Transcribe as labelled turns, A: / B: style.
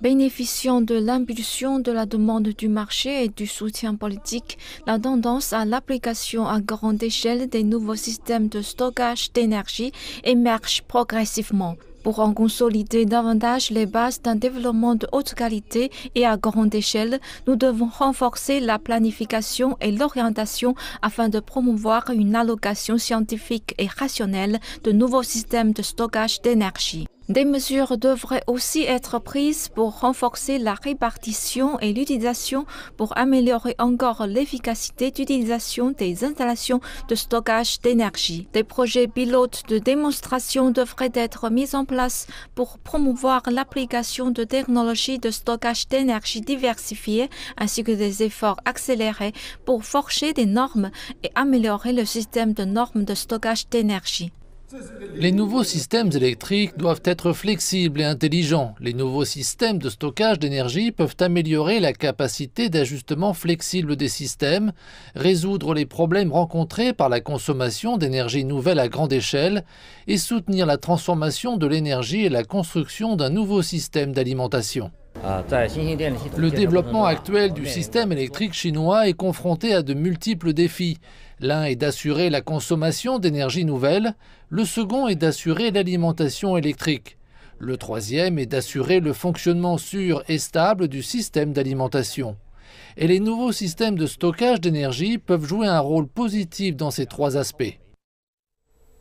A: Bénéficiant de l'impulsion de la demande du marché et du soutien politique, la tendance à l'application à grande échelle des nouveaux systèmes de stockage d'énergie émerge progressivement pour en consolider davantage les bases d'un développement de haute qualité et à grande échelle, nous devons renforcer la planification et l'orientation afin de promouvoir une allocation scientifique et rationnelle de nouveaux systèmes de stockage d'énergie. Des mesures devraient aussi être prises pour renforcer la répartition et l'utilisation pour améliorer encore l'efficacité d'utilisation des installations de stockage d'énergie. Des projets pilotes de démonstration devraient être mis en place pour promouvoir l'application de technologies de stockage d'énergie diversifiées ainsi que des efforts accélérés pour forger des normes et améliorer le système de normes de stockage d'énergie.
B: Les nouveaux systèmes électriques doivent être flexibles et intelligents. Les nouveaux systèmes de stockage d'énergie peuvent améliorer la capacité d'ajustement flexible des systèmes, résoudre les problèmes rencontrés par la consommation d'énergie nouvelle à grande échelle et soutenir la transformation de l'énergie et la construction d'un nouveau système d'alimentation. Le développement actuel du système électrique chinois est confronté à de multiples défis. L'un est d'assurer la consommation d'énergie nouvelle, le second est d'assurer l'alimentation électrique. Le troisième est d'assurer le fonctionnement sûr et stable du système d'alimentation. Et les nouveaux systèmes de stockage d'énergie peuvent jouer un rôle positif dans ces trois aspects.